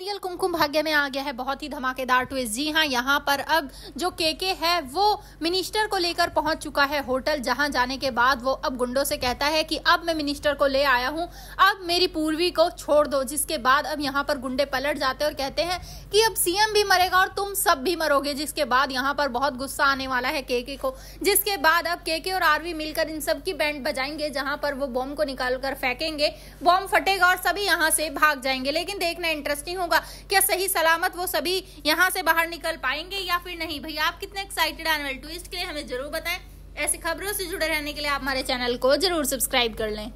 serial कुमकुम भाग्य में आ गया है बहुत ही धमाकेदार ट्विस्ट जी हाँ यहाँ पर अब जो केके है वो मिनिस्टर को लेकर पहुंच चुका है होटल जहां जाने के बाद वो अब गुंडों से कहता है कि अब मैं मिनिस्टर को ले आया हूँ अब मेरी पूर्वी को छोड़ दो जिसके बाद अब यहाँ पर गुंडे पलट जाते और कहते हैं कि अब सीएम भी मरेगा और तुम सब भी मरोगे जिसके बाद यहाँ पर बहुत गुस्सा आने वाला है केके को जिसके बाद अब केके और आरवी मिलकर इन सब की बैंड बजाएंगे जहां पर वो बॉम्ब को निकाल कर फेंकेंगे बॉम्ब फटेगा और सभी यहाँ से भाग जाएंगे लेकिन देखना इंटरेस्टिंग होगा होगा क्या सही सलामत वो सभी यहाँ से बाहर निकल पाएंगे या फिर नहीं भैया आप कितने एक्साइटेड एनुअल ट्विस्ट के लिए हमें जरूर बताएं ऐसी खबरों से जुड़े रहने के लिए आप हमारे चैनल को जरूर सब्सक्राइब कर लें